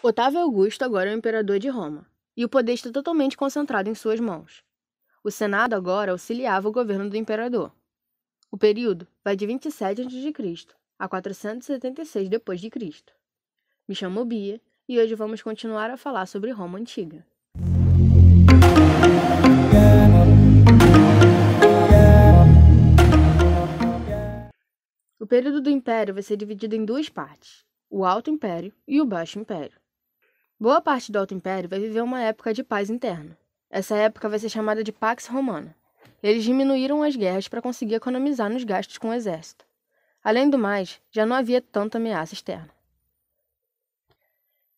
Otávio Augusto agora é o imperador de Roma, e o poder está totalmente concentrado em suas mãos. O Senado agora auxiliava o governo do imperador. O período vai de 27 a.C. a 476 d.C. Me chamo Bia e hoje vamos continuar a falar sobre Roma antiga. O período do império vai ser dividido em duas partes: o Alto Império e o Baixo Império. Boa parte do Alto Império vai viver uma época de paz interna. Essa época vai ser chamada de Pax Romana. Eles diminuíram as guerras para conseguir economizar nos gastos com o exército. Além do mais, já não havia tanta ameaça externa.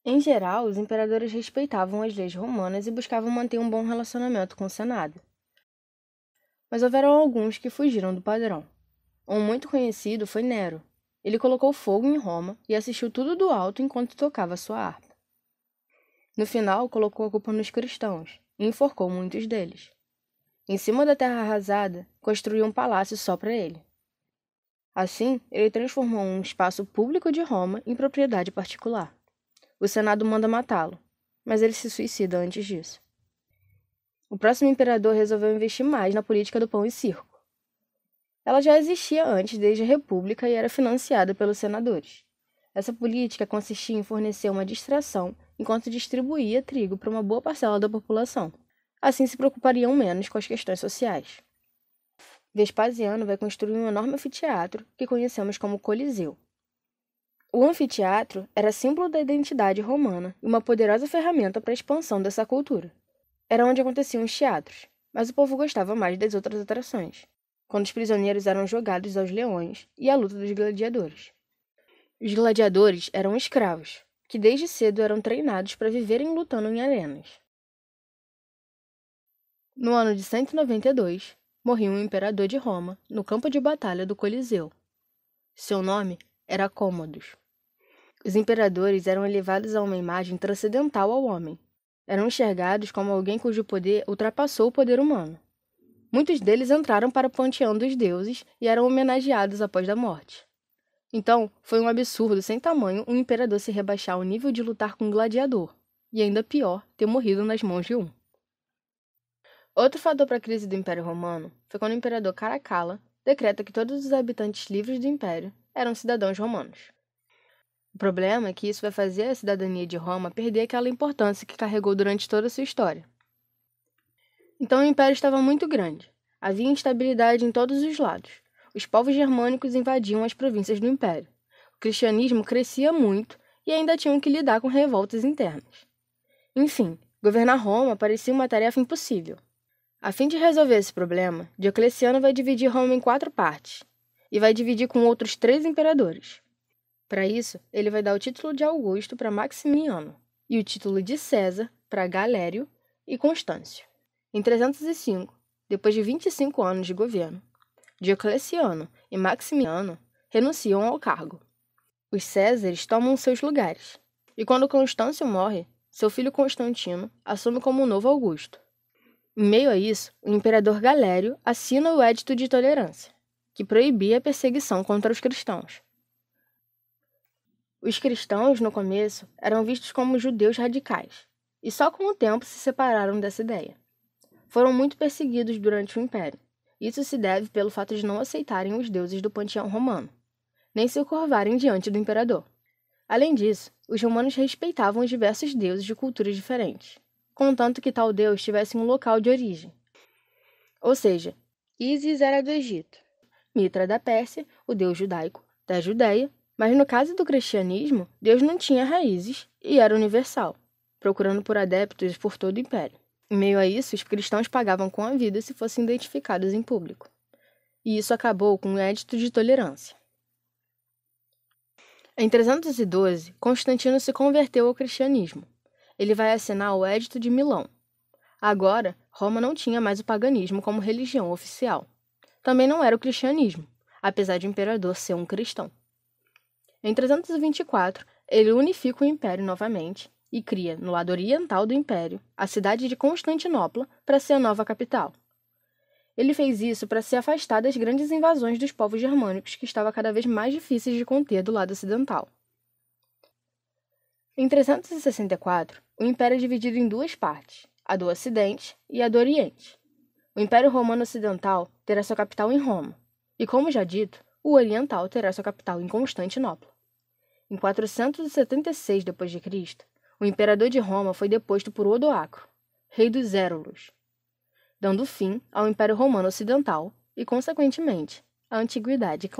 Em geral, os imperadores respeitavam as leis romanas e buscavam manter um bom relacionamento com o Senado. Mas houveram alguns que fugiram do padrão. Um muito conhecido foi Nero. Ele colocou fogo em Roma e assistiu tudo do alto enquanto tocava sua harpa. No final, colocou a culpa nos cristãos e enforcou muitos deles. Em cima da terra arrasada, construiu um palácio só para ele. Assim, ele transformou um espaço público de Roma em propriedade particular. O Senado manda matá-lo, mas ele se suicida antes disso. O próximo imperador resolveu investir mais na política do pão e circo. Ela já existia antes, desde a República, e era financiada pelos senadores. Essa política consistia em fornecer uma distração enquanto distribuía trigo para uma boa parcela da população. Assim se preocupariam menos com as questões sociais. Vespasiano vai construir um enorme anfiteatro que conhecemos como Coliseu. O anfiteatro era símbolo da identidade romana e uma poderosa ferramenta para a expansão dessa cultura. Era onde aconteciam os teatros, mas o povo gostava mais das outras atrações, quando os prisioneiros eram jogados aos leões e a luta dos gladiadores. Os gladiadores eram escravos, que desde cedo eram treinados para viverem lutando em arenas. No ano de 192, morreu um imperador de Roma no campo de batalha do Coliseu. Seu nome era Cômodos. Os imperadores eram elevados a uma imagem transcendental ao homem. Eram enxergados como alguém cujo poder ultrapassou o poder humano. Muitos deles entraram para o panteão dos deuses e eram homenageados após a morte. Então, foi um absurdo sem tamanho um imperador se rebaixar ao nível de lutar com um gladiador, e ainda pior, ter morrido nas mãos de um. Outro fator para a crise do Império Romano foi quando o imperador Caracalla decreta que todos os habitantes livres do império eram cidadãos romanos. O problema é que isso vai fazer a cidadania de Roma perder aquela importância que carregou durante toda a sua história. Então o império estava muito grande, havia instabilidade em todos os lados, os povos germânicos invadiam as províncias do Império. O cristianismo crescia muito e ainda tinham que lidar com revoltas internas. Enfim, governar Roma parecia uma tarefa impossível. A fim de resolver esse problema, Diocleciano vai dividir Roma em quatro partes e vai dividir com outros três imperadores. Para isso, ele vai dar o título de Augusto para Maximiano e o título de César para Galério e Constâncio. Em 305, depois de 25 anos de governo, Diocleciano e Maximiano renunciam ao cargo. Os Césares tomam seus lugares, e quando Constâncio morre, seu filho Constantino assume como novo Augusto. Em meio a isso, o imperador Galério assina o Edito de Tolerância, que proibia a perseguição contra os cristãos. Os cristãos, no começo, eram vistos como judeus radicais, e só com o tempo se separaram dessa ideia. Foram muito perseguidos durante o Império, isso se deve pelo fato de não aceitarem os deuses do panteão romano, nem se curvarem diante do imperador. Além disso, os romanos respeitavam os diversos deuses de culturas diferentes, contanto que tal deus tivesse um local de origem. Ou seja, Isis era do Egito, Mitra da Pérsia, o deus judaico da Judéia, mas no caso do cristianismo, Deus não tinha raízes e era universal, procurando por adeptos por todo o império. Em meio a isso, os cristãos pagavam com a vida se fossem identificados em público. E isso acabou com o um édito de tolerância. Em 312, Constantino se converteu ao cristianismo. Ele vai assinar o Édito de Milão. Agora, Roma não tinha mais o paganismo como religião oficial. Também não era o cristianismo, apesar de o imperador ser um cristão. Em 324, ele unifica o império novamente e cria, no lado oriental do império, a cidade de Constantinopla para ser a nova capital. Ele fez isso para se afastar das grandes invasões dos povos germânicos que estavam cada vez mais difíceis de conter do lado ocidental. Em 364, o império é dividido em duas partes, a do Ocidente e a do Oriente. O Império Romano Ocidental terá sua capital em Roma, e, como já dito, o Oriental terá sua capital em Constantinopla. Em 476 d.C., o imperador de Roma foi deposto por Odoacro, rei dos Érulos, dando fim ao Império Romano Ocidental e, consequentemente, à Antiguidade.